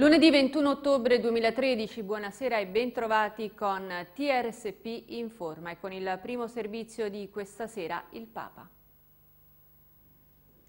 Lunedì 21 ottobre 2013, buonasera e bentrovati con TRSP Informa e con il primo servizio di questa sera il Papa.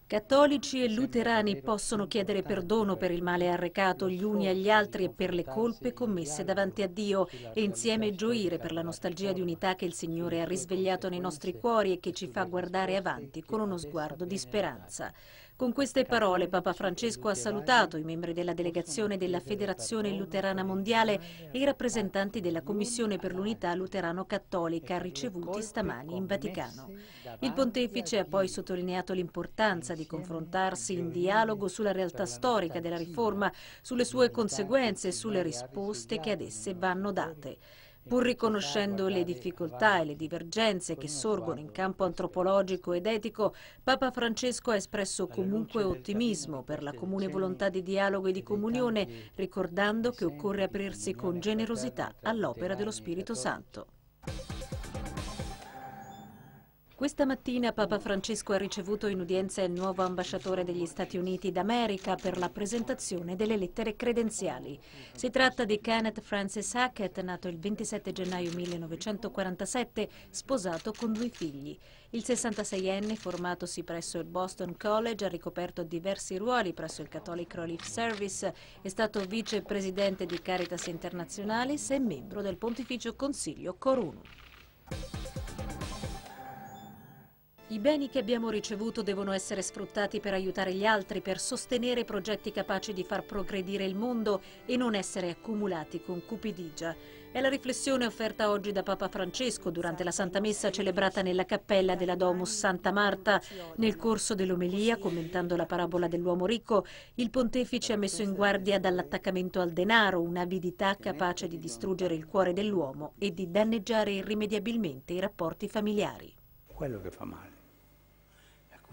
Cattolici e luterani possono chiedere perdono per il male arrecato gli uni agli altri e per le colpe commesse davanti a Dio e insieme gioire per la nostalgia di unità che il Signore ha risvegliato nei nostri cuori e che ci fa guardare avanti con uno sguardo di speranza. Con queste parole Papa Francesco ha salutato i membri della delegazione della Federazione Luterana Mondiale e i rappresentanti della Commissione per l'Unità Luterano-Cattolica ricevuti stamani in Vaticano. Il pontefice ha poi sottolineato l'importanza di confrontarsi in dialogo sulla realtà storica della riforma, sulle sue conseguenze e sulle risposte che ad esse vanno date pur riconoscendo le difficoltà e le divergenze che sorgono in campo antropologico ed etico, Papa Francesco ha espresso comunque ottimismo per la comune volontà di dialogo e di comunione, ricordando che occorre aprirsi con generosità all'opera dello Spirito Santo. Questa mattina Papa Francesco ha ricevuto in udienza il nuovo ambasciatore degli Stati Uniti d'America per la presentazione delle lettere credenziali. Si tratta di Kenneth Francis Hackett, nato il 27 gennaio 1947, sposato con due figli. Il 66enne, formatosi presso il Boston College, ha ricoperto diversi ruoli presso il Catholic Relief Service, è stato vicepresidente di Caritas Internationalis e membro del Pontificio Consiglio Coruno. I beni che abbiamo ricevuto devono essere sfruttati per aiutare gli altri, per sostenere progetti capaci di far progredire il mondo e non essere accumulati con cupidigia. È la riflessione offerta oggi da Papa Francesco durante la Santa Messa celebrata nella cappella della Domus Santa Marta. Nel corso dell'omelia, commentando la parabola dell'uomo ricco, il pontefice ha messo in guardia dall'attaccamento al denaro, un'avidità capace di distruggere il cuore dell'uomo e di danneggiare irrimediabilmente i rapporti familiari. Quello che fa male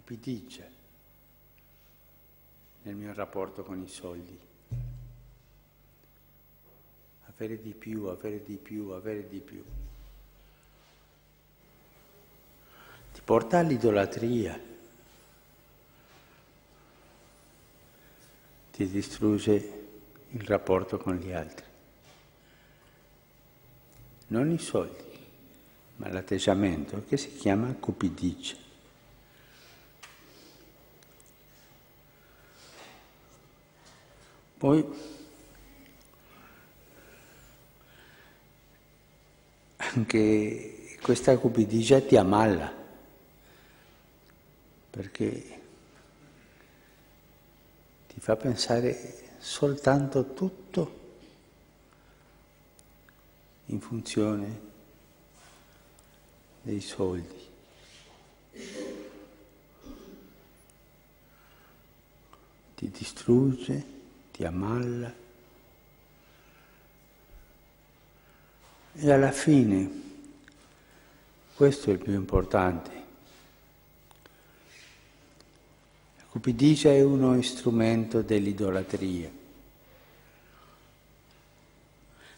Pidice nel mio rapporto con i soldi. Avere di più, avere di più, avere di più. Ti porta all'idolatria. Ti distrugge il rapporto con gli altri. Non i soldi, ma l'atteggiamento che si chiama cupidice. Poi anche questa cupidigia ti ammalla, perché ti fa pensare soltanto tutto in funzione dei soldi. Ti distrugge di Amal. E alla fine, questo è il più importante, la cupidigia è uno strumento dell'idolatria,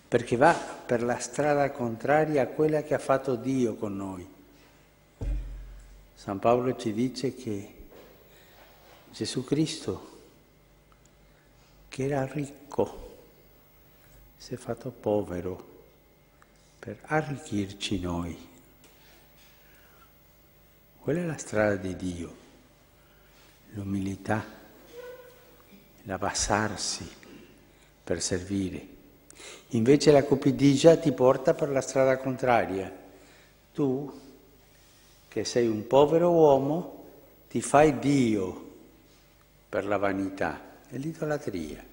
perché va per la strada contraria a quella che ha fatto Dio con noi. San Paolo ci dice che Gesù Cristo che era ricco, si è fatto povero per arricchirci noi. Quella è la strada di Dio, l'umiltà, l'abbassarsi per servire. Invece la cupidigia ti porta per la strada contraria. Tu, che sei un povero uomo, ti fai Dio per la vanità, e l'idolatria.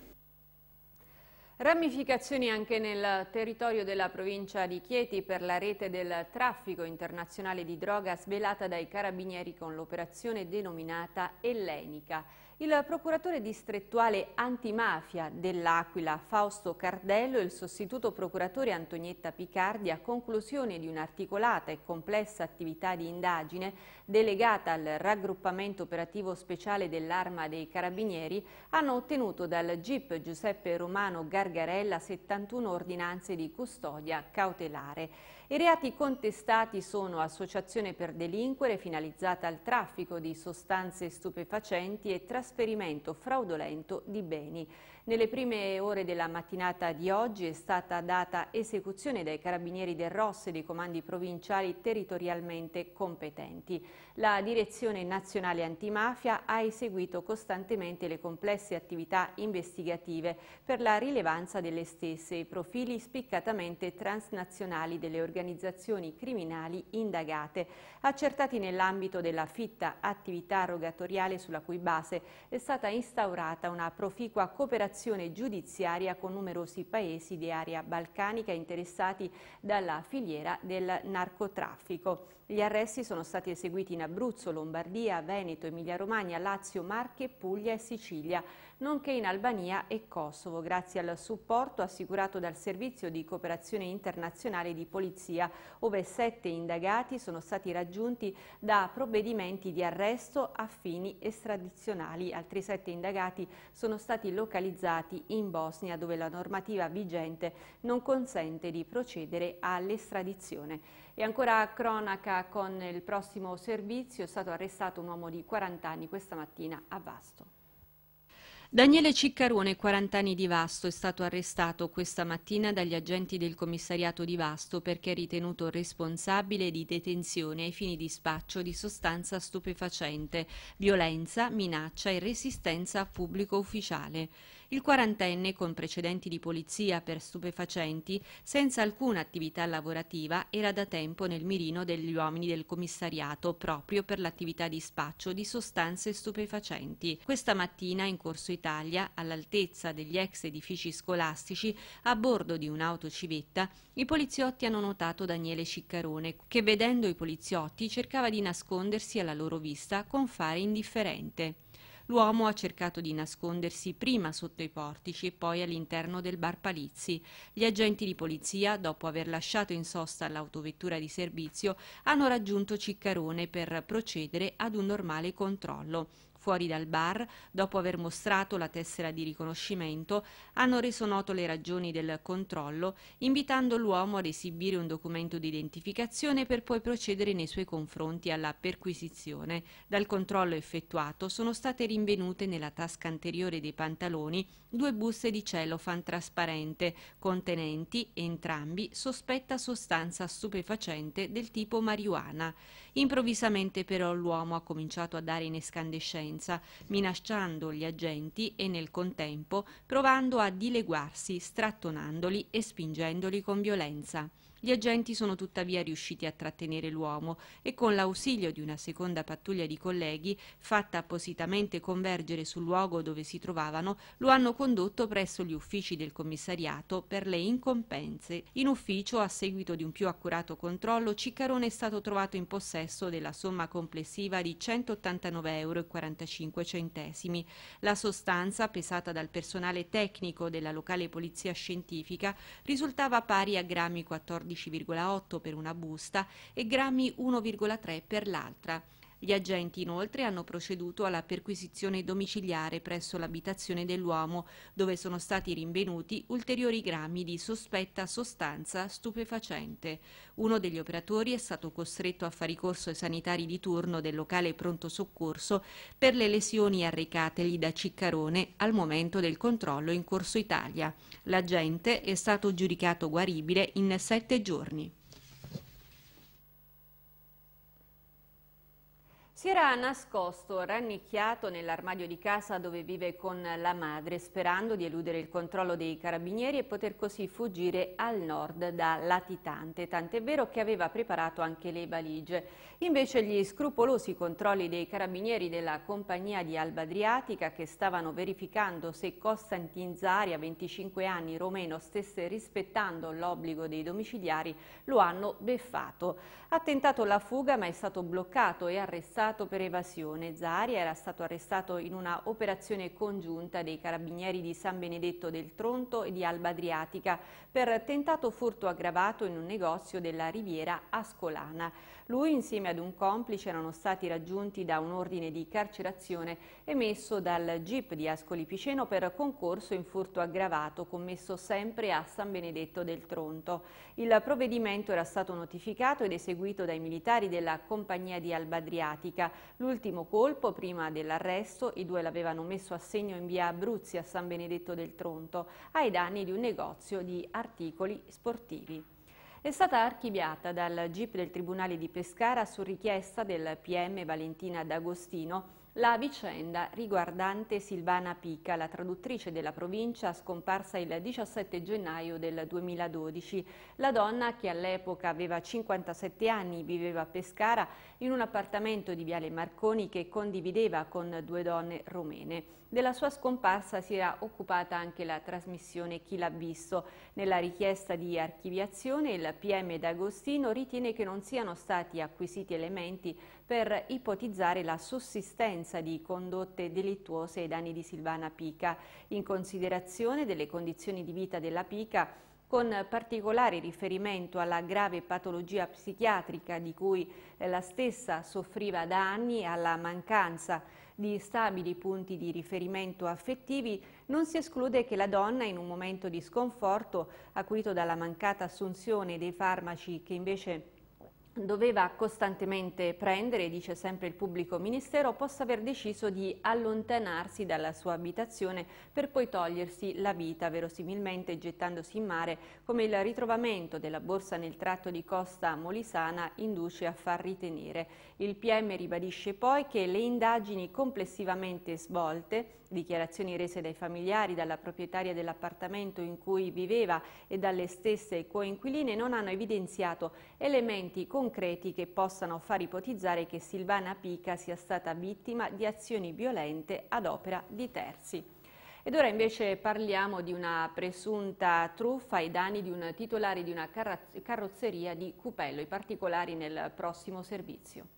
Ramificazioni anche nel territorio della provincia di Chieti per la rete del traffico internazionale di droga svelata dai carabinieri con l'operazione denominata Ellenica. Il procuratore distrettuale antimafia dell'Aquila, Fausto Cardello, e il sostituto procuratore Antonietta Picardi, a conclusione di un'articolata e complessa attività di indagine delegata al raggruppamento operativo speciale dell'Arma dei Carabinieri, hanno ottenuto dal GIP Giuseppe Romano Gargarella 71 ordinanze di custodia cautelare. I reati contestati sono associazione per delinquere finalizzata al traffico di sostanze stupefacenti e trasferimento fraudolento di beni. Nelle prime ore della mattinata di oggi è stata data esecuzione dai carabinieri del ROS e dei comandi provinciali territorialmente competenti. La Direzione Nazionale Antimafia ha eseguito costantemente le complesse attività investigative per la rilevanza delle stesse e profili spiccatamente transnazionali delle organizzazioni organizzazioni criminali indagate, accertati nell'ambito della fitta attività rogatoriale sulla cui base è stata instaurata una proficua cooperazione giudiziaria con numerosi paesi di area balcanica interessati dalla filiera del narcotraffico. Gli arresti sono stati eseguiti in Abruzzo, Lombardia, Veneto, Emilia-Romagna, Lazio, Marche, Puglia e Sicilia nonché in Albania e Kosovo, grazie al supporto assicurato dal Servizio di Cooperazione Internazionale di Polizia, ove sette indagati sono stati raggiunti da provvedimenti di arresto a fini estradizionali. Altri sette indagati sono stati localizzati in Bosnia, dove la normativa vigente non consente di procedere all'estradizione. E ancora cronaca con il prossimo servizio, è stato arrestato un uomo di 40 anni questa mattina a Vasto. Daniele Ciccarone, 40 anni di Vasto, è stato arrestato questa mattina dagli agenti del commissariato di Vasto perché è ritenuto responsabile di detenzione ai fini di spaccio di sostanza stupefacente, violenza, minaccia e resistenza a pubblico ufficiale. Il quarantenne, con precedenti di polizia per stupefacenti, senza alcuna attività lavorativa, era da tempo nel mirino degli uomini del commissariato proprio per l'attività di spaccio di sostanze stupefacenti. Questa mattina in Corso Italia, all'altezza degli ex edifici scolastici, a bordo di un'auto civetta, i poliziotti hanno notato Daniele Ciccarone, che vedendo i poliziotti cercava di nascondersi alla loro vista con fare indifferente. L'uomo ha cercato di nascondersi prima sotto i portici e poi all'interno del bar Palizzi. Gli agenti di polizia, dopo aver lasciato in sosta l'autovettura di servizio, hanno raggiunto Ciccarone per procedere ad un normale controllo. Fuori dal bar, dopo aver mostrato la tessera di riconoscimento, hanno reso noto le ragioni del controllo, invitando l'uomo ad esibire un documento di identificazione per poi procedere nei suoi confronti alla perquisizione. Dal controllo effettuato sono state rinvenute nella tasca anteriore dei pantaloni due buste di celofan trasparente contenenti entrambi sospetta sostanza stupefacente del tipo marijuana. Improvvisamente però l'uomo ha cominciato a dare in escandescenza violenza, minacciando gli agenti e nel contempo provando a dileguarsi, strattonandoli e spingendoli con violenza. Gli agenti sono tuttavia riusciti a trattenere l'uomo e con l'ausilio di una seconda pattuglia di colleghi, fatta appositamente convergere sul luogo dove si trovavano, lo hanno condotto presso gli uffici del commissariato per le incompense. In ufficio, a seguito di un più accurato controllo, Ciccarone è stato trovato in possesso della somma complessiva di 189,45 euro. La sostanza, pesata dal personale tecnico della locale polizia scientifica, risultava pari a grammi 14 14,8 per una busta e grammi 1,3 per l'altra. Gli agenti inoltre hanno proceduto alla perquisizione domiciliare presso l'abitazione dell'uomo, dove sono stati rinvenuti ulteriori grammi di sospetta sostanza stupefacente. Uno degli operatori è stato costretto a fare ricorso ai sanitari di turno del locale pronto soccorso per le lesioni arrecategli da Ciccarone al momento del controllo in corso Italia. L'agente è stato giudicato guaribile in sette giorni. Si era nascosto, rannicchiato nell'armadio di casa dove vive con la madre, sperando di eludere il controllo dei carabinieri e poter così fuggire al nord da latitante, tant'è vero che aveva preparato anche le valigie. Invece gli scrupolosi controlli dei carabinieri della compagnia di Alba Adriatica, che stavano verificando se Costantin Zari, a 25 anni romeno, stesse rispettando l'obbligo dei domiciliari, lo hanno beffato. Ha tentato la fuga ma è stato bloccato e arrestato arrestato per evasione. Zaria era stato arrestato in una operazione congiunta dei carabinieri di San Benedetto del Tronto e di Alba Adriatica per tentato furto aggravato in un negozio della Riviera Ascolana. Lui insieme ad un complice erano stati raggiunti da un ordine di carcerazione emesso dal GIP di Ascoli Piceno per concorso in furto aggravato commesso sempre a San Benedetto del Tronto. Il provvedimento era stato notificato ed eseguito dai militari della compagnia di Alba Adriatica politica. L'ultimo colpo, prima dell'arresto, i due l'avevano messo a segno in via Abruzzi a San Benedetto del Tronto, ai danni di un negozio di articoli sportivi è stata archiviata dal GIP del Tribunale di Pescara su richiesta del PM Valentina D'Agostino la vicenda riguardante Silvana Pica, la traduttrice della provincia scomparsa il 17 gennaio del 2012. La donna, che all'epoca aveva 57 anni, viveva a Pescara in un appartamento di Viale Marconi che condivideva con due donne romene. Della sua scomparsa si era occupata anche la trasmissione Chi l'ha visto. Nella richiesta di archiviazione il PM D'Agostino ritiene che non siano stati acquisiti elementi per ipotizzare la sussistenza di condotte delittuose ai danni di Silvana Pica, in considerazione delle condizioni di vita della Pica con particolare riferimento alla grave patologia psichiatrica di cui eh, la stessa soffriva da anni e alla mancanza di stabili punti di riferimento affettivi, non si esclude che la donna, in un momento di sconforto, acuito dalla mancata assunzione dei farmaci che invece doveva costantemente prendere, dice sempre il pubblico ministero, possa aver deciso di allontanarsi dalla sua abitazione per poi togliersi la vita, verosimilmente gettandosi in mare, come il ritrovamento della borsa nel tratto di costa molisana induce a far ritenere. Il PM ribadisce poi che le indagini complessivamente svolte Dichiarazioni rese dai familiari, dalla proprietaria dell'appartamento in cui viveva e dalle stesse coinquiline non hanno evidenziato elementi concreti che possano far ipotizzare che Silvana Pica sia stata vittima di azioni violente ad opera di terzi. Ed ora invece parliamo di una presunta truffa ai danni di un titolare di una carrozzeria di Cupello. I particolari nel prossimo servizio.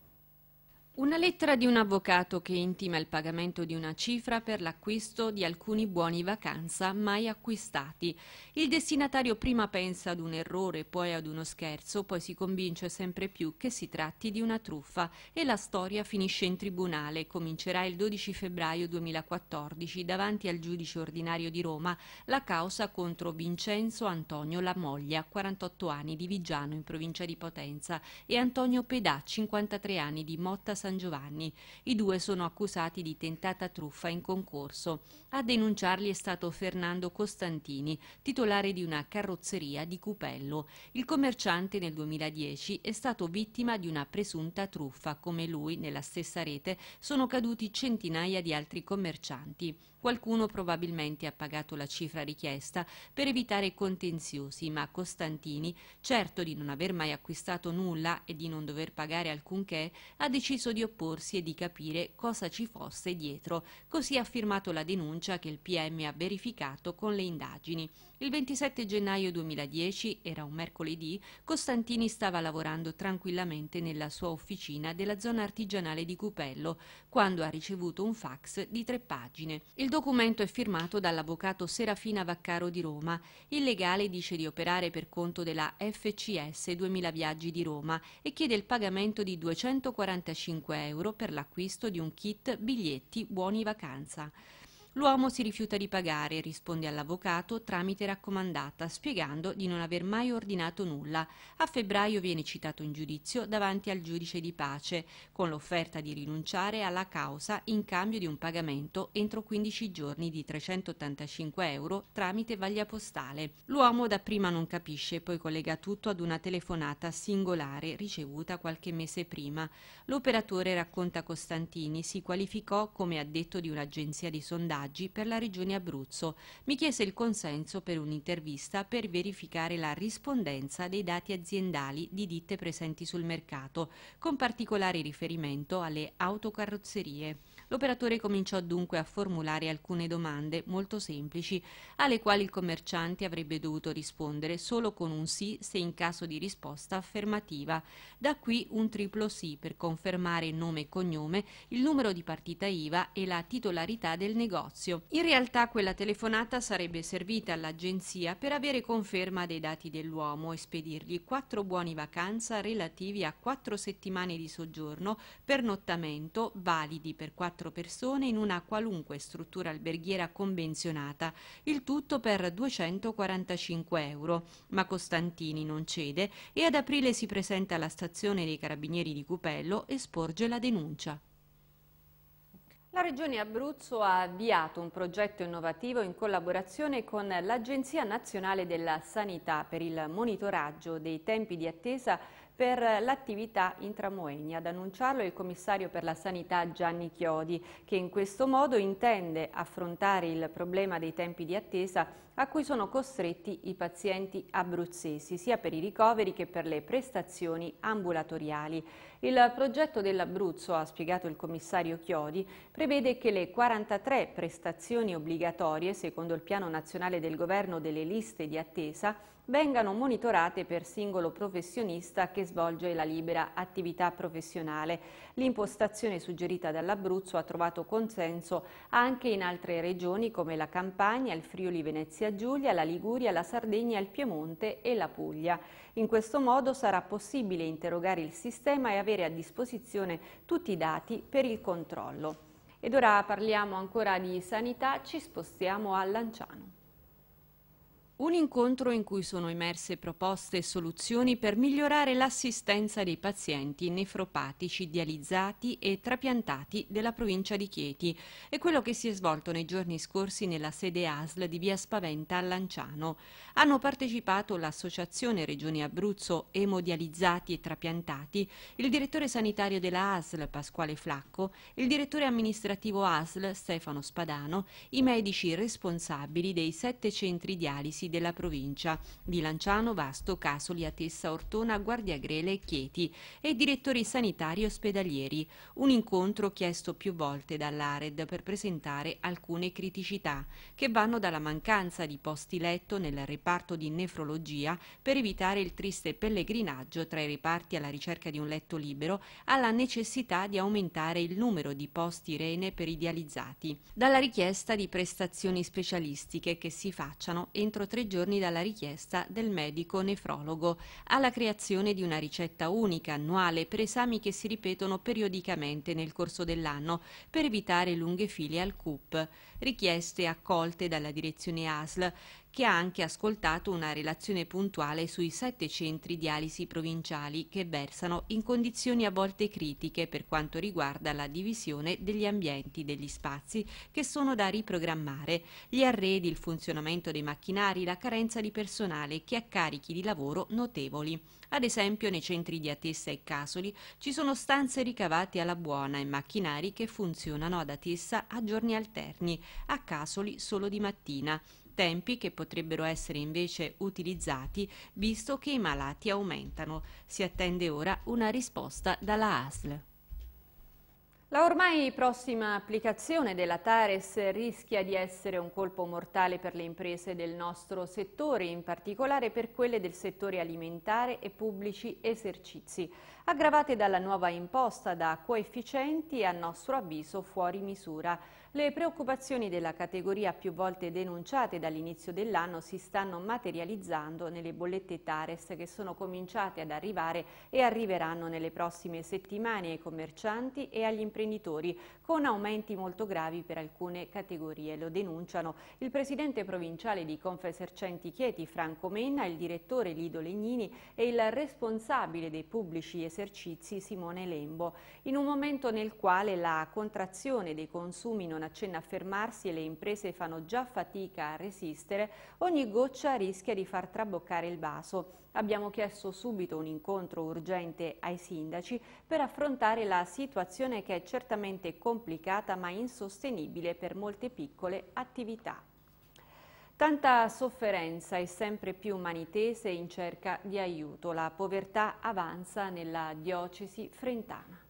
Una lettera di un avvocato che intima il pagamento di una cifra per l'acquisto di alcuni buoni vacanza mai acquistati. Il destinatario prima pensa ad un errore, poi ad uno scherzo, poi si convince sempre più che si tratti di una truffa e la storia finisce in tribunale. Comincerà il 12 febbraio 2014 davanti al giudice ordinario di Roma la causa contro Vincenzo Antonio Lamoglia, 48 anni di Vigiano in provincia di Potenza e Antonio Pedà, 53 anni di Motta San San Giovanni. I due sono accusati di tentata truffa in concorso. A denunciarli è stato Fernando Costantini, titolare di una carrozzeria di Cupello. Il commerciante nel 2010 è stato vittima di una presunta truffa. Come lui, nella stessa rete, sono caduti centinaia di altri commercianti. Qualcuno probabilmente ha pagato la cifra richiesta per evitare contenziosi, ma Costantini, certo di non aver mai acquistato nulla e di non dover pagare alcunché, ha deciso deciso di opporsi e di capire cosa ci fosse dietro. Così ha firmato la denuncia che il PM ha verificato con le indagini. Il 27 gennaio 2010, era un mercoledì, Costantini stava lavorando tranquillamente nella sua officina della zona artigianale di Cupello, quando ha ricevuto un fax di tre pagine. Il documento è firmato dall'avvocato Serafina Vaccaro di Roma. Il legale dice di operare per conto della FCS 2000 Viaggi di Roma e chiede il pagamento di 245 5 euro per l'acquisto di un kit biglietti buoni vacanza. L'uomo si rifiuta di pagare, risponde all'avvocato tramite raccomandata, spiegando di non aver mai ordinato nulla. A febbraio viene citato in giudizio davanti al giudice di pace, con l'offerta di rinunciare alla causa in cambio di un pagamento entro 15 giorni di 385 euro tramite vaglia postale. L'uomo dapprima non capisce, poi collega tutto ad una telefonata singolare ricevuta qualche mese prima. L'operatore racconta Costantini si qualificò come addetto di un'agenzia di sondaggio sondaggi per la regione Abruzzo. Mi chiese il consenso per un'intervista per verificare la rispondenza dei dati aziendali di ditte presenti sul mercato, con particolare riferimento alle autocarrozzerie. L'operatore cominciò dunque a formulare alcune domande molto semplici, alle quali il commerciante avrebbe dovuto rispondere solo con un sì se in caso di risposta affermativa. Da qui un triplo sì per confermare nome e cognome, il numero di partita IVA e la titolarità del negozio. In realtà quella telefonata sarebbe servita all'agenzia per avere conferma dei dati dell'uomo e spedirgli quattro buoni vacanza relativi a quattro settimane di soggiorno, pernottamento, validi per quattro 4 persone in una qualunque struttura alberghiera convenzionata, il tutto per 245 euro. Ma Costantini non cede e ad aprile si presenta alla stazione dei Carabinieri di Cupello e sporge la denuncia. La Regione Abruzzo ha avviato un progetto innovativo in collaborazione con l'Agenzia Nazionale della Sanità per il monitoraggio dei tempi di attesa per l'attività intramoenia. Ad annunciarlo il commissario per la sanità Gianni Chiodi, che in questo modo intende affrontare il problema dei tempi di attesa a cui sono costretti i pazienti abruzzesi, sia per i ricoveri che per le prestazioni ambulatoriali. Il progetto dell'Abruzzo, ha spiegato il commissario Chiodi, prevede che le 43 prestazioni obbligatorie, secondo il piano nazionale del governo delle liste di attesa, vengano monitorate per singolo professionista che svolge la libera attività professionale. L'impostazione suggerita dall'Abruzzo ha trovato consenso anche in altre regioni come la Campania, il Friuli Venezia Reggio Giulia, la Liguria, la Sardegna, il Piemonte e la Puglia. In questo modo sarà possibile interrogare il sistema e avere a disposizione tutti i dati per il controllo. Ed ora parliamo ancora di sanità, ci spostiamo a Lanciano. Un incontro in cui sono emerse proposte e soluzioni per migliorare l'assistenza dei pazienti nefropatici, dializzati e trapiantati della provincia di Chieti. e quello che si è svolto nei giorni scorsi nella sede ASL di via Spaventa a Lanciano. Hanno partecipato l'Associazione Regioni Abruzzo Emodializzati e Trapiantati, il direttore sanitario della ASL Pasquale Flacco, il direttore amministrativo ASL Stefano Spadano, i medici responsabili dei sette centri dialisi della provincia di Lanciano, Vasto, Casoli, Atessa, Ortona, Guardiagrele e Chieti e direttori sanitari ospedalieri. Un incontro chiesto più volte dall'Ared per presentare alcune criticità che vanno dalla mancanza di posti letto nel reparto di nefrologia per evitare il triste pellegrinaggio tra i reparti alla ricerca di un letto libero alla necessità di aumentare il numero di posti rene per i dializzati, dalla richiesta di prestazioni specialistiche che si facciano entro tre tre giorni dalla richiesta del medico nefrologo, alla creazione di una ricetta unica annuale per esami che si ripetono periodicamente nel corso dell'anno per evitare lunghe file al CUP richieste accolte dalla direzione ASL, che ha anche ascoltato una relazione puntuale sui sette centri dialisi provinciali che versano in condizioni a volte critiche per quanto riguarda la divisione degli ambienti, degli spazi che sono da riprogrammare, gli arredi, il funzionamento dei macchinari, la carenza di personale che ha carichi di lavoro notevoli. Ad esempio nei centri di Atessa e Casoli ci sono stanze ricavate alla buona e macchinari che funzionano ad Atessa a giorni alterni, a Casoli solo di mattina, tempi che potrebbero essere invece utilizzati visto che i malati aumentano. Si attende ora una risposta dalla ASL. La ormai prossima applicazione della Tares rischia di essere un colpo mortale per le imprese del nostro settore, in particolare per quelle del settore alimentare e pubblici esercizi, aggravate dalla nuova imposta da coefficienti a nostro avviso fuori misura. Le preoccupazioni della categoria più volte denunciate dall'inizio dell'anno si stanno materializzando nelle bollette Tares che sono cominciate ad arrivare e arriveranno nelle prossime settimane ai commercianti e agli imprenditori, con aumenti molto gravi per alcune categorie. Lo denunciano il presidente provinciale di Confesercenti Chieti, Franco Menna, il direttore Lido Legnini e il responsabile dei pubblici esercizi, Simone Lembo. In un momento nel quale la contrazione dei consumi non non accenna a fermarsi e le imprese fanno già fatica a resistere, ogni goccia rischia di far traboccare il vaso. Abbiamo chiesto subito un incontro urgente ai sindaci per affrontare la situazione che è certamente complicata ma insostenibile per molte piccole attività. Tanta sofferenza e sempre più mani tese in cerca di aiuto. La povertà avanza nella diocesi frentana.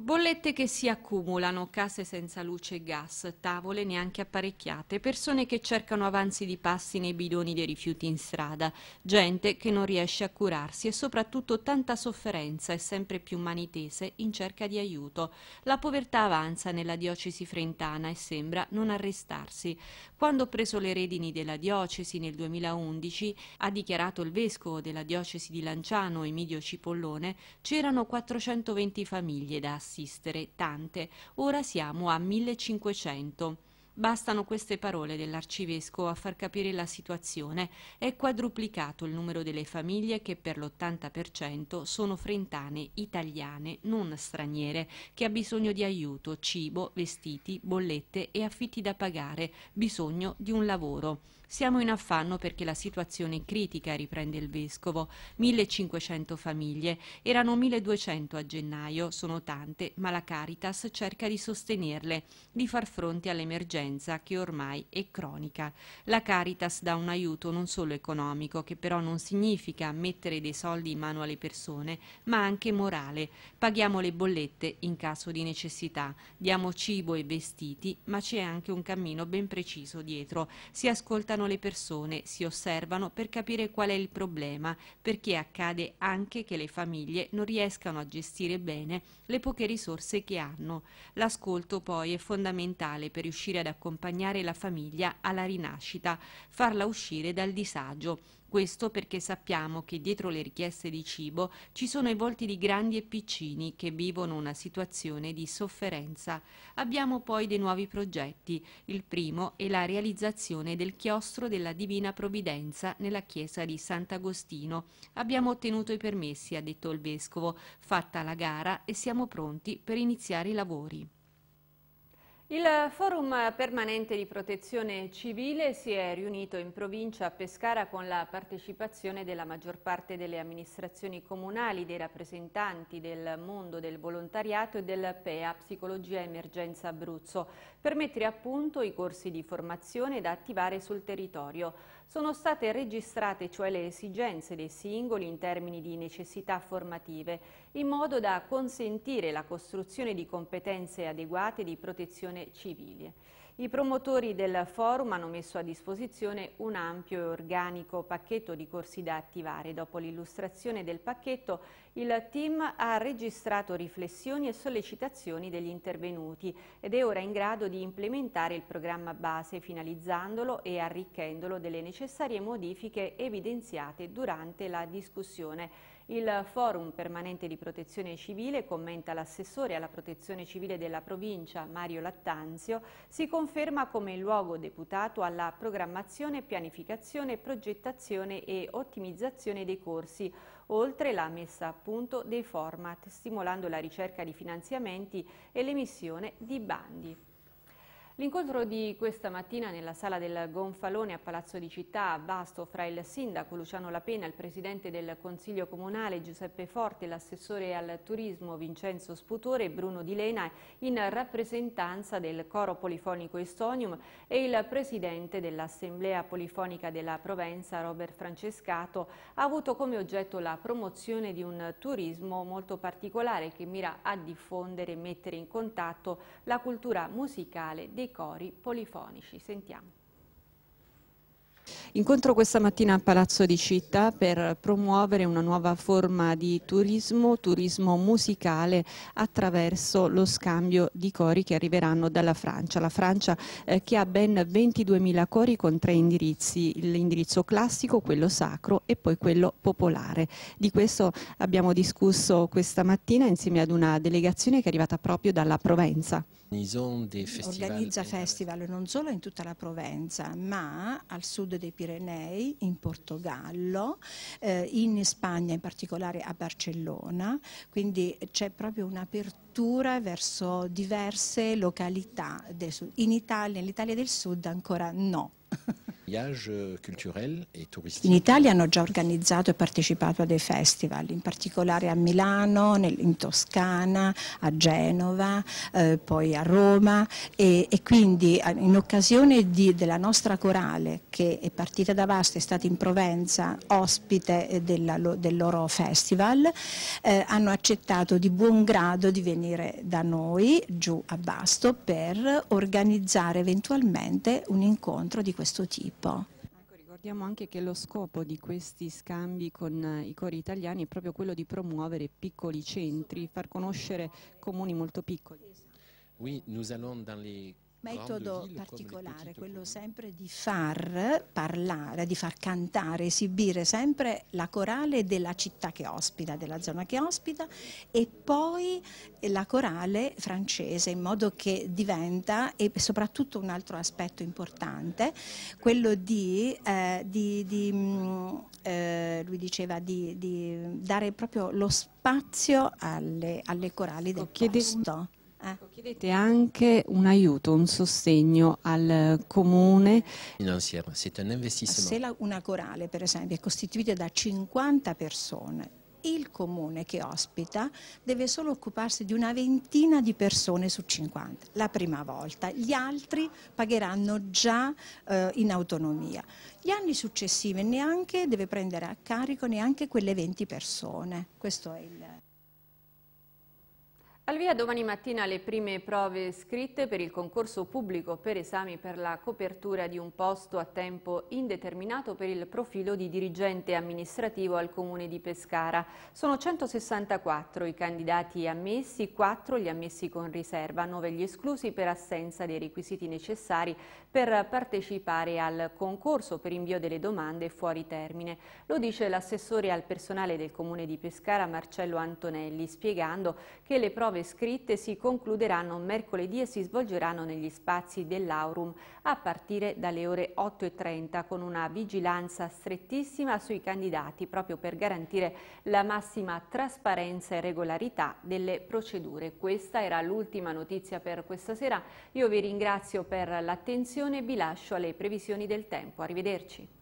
Bollette che si accumulano, case senza luce e gas, tavole neanche apparecchiate, persone che cercano avanzi di passi nei bidoni dei rifiuti in strada, gente che non riesce a curarsi e soprattutto tanta sofferenza e sempre più mani tese in cerca di aiuto. La povertà avanza nella diocesi frentana e sembra non arrestarsi. Quando ho preso le redini della diocesi nel 2011, ha dichiarato il vescovo della diocesi di Lanciano, Emidio Cipollone, c'erano 420 famiglie da assistere assistere tante. Ora siamo a 1500. Bastano queste parole dell'arcivescovo a far capire la situazione. È quadruplicato il numero delle famiglie che per l'80% sono frentane italiane, non straniere, che ha bisogno di aiuto, cibo, vestiti, bollette e affitti da pagare, bisogno di un lavoro. Siamo in affanno perché la situazione è critica, riprende il vescovo. 1500 famiglie, erano 1200 a gennaio, sono tante, ma la Caritas cerca di sostenerle, di far fronte all'emergenza che ormai è cronica. La Caritas dà un aiuto non solo economico, che però non significa mettere dei soldi in mano alle persone, ma anche morale. Paghiamo le bollette in caso di necessità, diamo cibo e vestiti, ma c'è anche un cammino ben preciso dietro. Si ascoltano guardano le persone, si osservano per capire qual è il problema, perché accade anche che le famiglie non riescano a gestire bene le poche risorse che hanno. L'ascolto poi è fondamentale per riuscire ad accompagnare la famiglia alla rinascita, farla uscire dal disagio. Questo perché sappiamo che dietro le richieste di cibo ci sono i volti di grandi e piccini che vivono una situazione di sofferenza. Abbiamo poi dei nuovi progetti. Il primo è la realizzazione del chiostro della Divina Provvidenza nella chiesa di Sant'Agostino. Abbiamo ottenuto i permessi, ha detto il vescovo, fatta la gara e siamo pronti per iniziare i lavori. Il forum permanente di protezione civile si è riunito in provincia a Pescara con la partecipazione della maggior parte delle amministrazioni comunali, dei rappresentanti del mondo del volontariato e del PEA Psicologia Emergenza Abruzzo per mettere a punto i corsi di formazione da attivare sul territorio. Sono state registrate cioè le esigenze dei singoli in termini di necessità formative, in modo da consentire la costruzione di competenze adeguate di protezione civile. I promotori del forum hanno messo a disposizione un ampio e organico pacchetto di corsi da attivare. Dopo l'illustrazione del pacchetto, il team ha registrato riflessioni e sollecitazioni degli intervenuti ed è ora in grado di implementare il programma base finalizzandolo e arricchendolo delle necessarie modifiche evidenziate durante la discussione. Il Forum Permanente di Protezione Civile, commenta l'assessore alla protezione civile della provincia Mario Lattanzio, si conferma come luogo deputato alla programmazione, pianificazione, progettazione e ottimizzazione dei corsi, oltre la messa a punto dei format, stimolando la ricerca di finanziamenti e l'emissione di bandi. L'incontro di questa mattina nella sala del Gonfalone a Palazzo di Città a Vasto fra il sindaco Luciano Lapena, il presidente del Consiglio Comunale Giuseppe Forte, l'assessore al turismo Vincenzo Sputore e Bruno Di Lena in rappresentanza del coro polifonico Estonium e il presidente dell'Assemblea Polifonica della Provenza Robert Francescato ha avuto come oggetto la promozione di un turismo molto particolare che mira a diffondere e mettere in contatto la cultura musicale dei dei cori polifonici. Sentiamo. Incontro questa mattina a Palazzo di Città per promuovere una nuova forma di turismo, turismo musicale attraverso lo scambio di cori che arriveranno dalla Francia. La Francia eh, che ha ben 22.000 cori con tre indirizzi, l'indirizzo classico, quello sacro e poi quello popolare. Di questo abbiamo discusso questa mattina insieme ad una delegazione che è arrivata proprio dalla Provenza. Organizza festival non solo in tutta la Provenza, ma al sud dei Pirenei, in Portogallo, eh, in Spagna, in particolare a Barcellona, quindi c'è proprio un'apertura verso diverse località. In Italia, nell'Italia del Sud ancora no. In Italia hanno già organizzato e partecipato a dei festival, in particolare a Milano, in Toscana, a Genova, eh, poi a Roma e, e quindi eh, in occasione di, della nostra corale che è partita da Vasto, è stata in Provenza ospite eh, della, del loro festival, eh, hanno accettato di buon grado di venire da noi giù a Vasto per organizzare eventualmente un incontro di questo tipo. Ecco, ricordiamo anche che lo scopo di questi scambi con eh, i cori italiani è proprio quello di promuovere piccoli centri, far conoscere comuni molto piccoli. Oui, nous allons dans les metodo particolare, quello sempre di far parlare, di far cantare, esibire sempre la corale della città che ospita, della zona che ospita e poi la corale francese in modo che diventa, e soprattutto un altro aspetto importante, quello di, eh, di, di mm, eh, lui diceva, di, di, dare proprio lo spazio alle, alle corali del Chiedevo... posto. Eh. Ecco, chiedete anche un aiuto, un sostegno al comune. Se la, una corale, per esempio, è costituita da 50 persone, il comune che ospita deve solo occuparsi di una ventina di persone su 50, la prima volta, gli altri pagheranno già eh, in autonomia. Gli anni successivi neanche deve prendere a carico neanche quelle 20 persone, questo è il... Al via domani mattina le prime prove scritte per il concorso pubblico per esami per la copertura di un posto a tempo indeterminato per il profilo di dirigente amministrativo al Comune di Pescara. Sono 164 i candidati ammessi, 4 gli ammessi con riserva, 9 gli esclusi per assenza dei requisiti necessari per partecipare al concorso per invio delle domande fuori termine. Lo dice l'assessore al personale del Comune di Pescara Marcello Antonelli spiegando che le prove prove scritte si concluderanno mercoledì e si svolgeranno negli spazi dell'Aurum a partire dalle ore 8.30 con una vigilanza strettissima sui candidati proprio per garantire la massima trasparenza e regolarità delle procedure. Questa era l'ultima notizia per questa sera. Io vi ringrazio per l'attenzione e vi lascio alle previsioni del tempo. Arrivederci.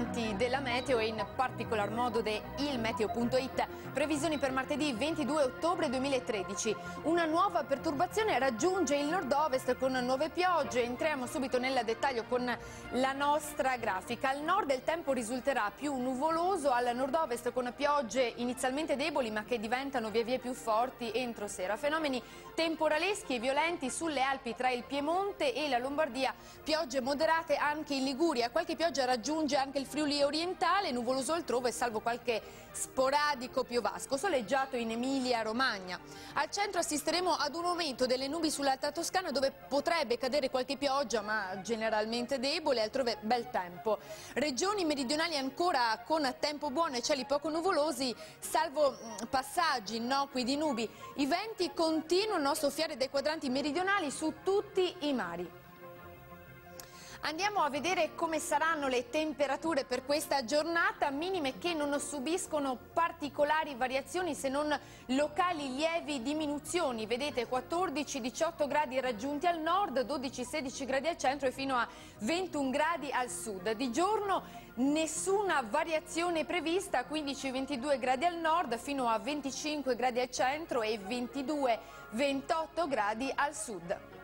amanti della meteo e in particolar modo di ilmeteo.it. Previsioni per martedì 22 ottobre 2013. Una nuova perturbazione raggiunge il nord-ovest con nuove piogge. Entriamo subito nel dettaglio con la nostra grafica. Al nord il tempo risulterà più nuvoloso, al nord-ovest con piogge inizialmente deboli ma che diventano via via più forti entro sera. Fenomeni temporaleschi e violenti sulle Alpi tra il Piemonte e la Lombardia. Piogge moderate anche in Liguria. Qualche pioggia raggiunge anche il Friuli orientale, nuvoloso altrove salvo qualche sporadico piovasco, soleggiato in Emilia-Romagna. Al centro assisteremo ad un aumento delle nubi sull'alta Toscana dove potrebbe cadere qualche pioggia ma generalmente debole, altrove bel tempo. Regioni meridionali ancora con tempo buono e cieli poco nuvolosi, salvo mm, passaggi innocui di nubi. I venti continuano a soffiare dai quadranti meridionali su tutti i mari. Andiamo a vedere come saranno le temperature per questa giornata, minime che non subiscono particolari variazioni se non locali lievi diminuzioni. Vedete 14-18 gradi raggiunti al nord, 12-16 gradi al centro e fino a 21 gradi al sud. Di giorno nessuna variazione prevista, 15-22 gradi al nord fino a 25 gradi al centro e 22-28 gradi al sud.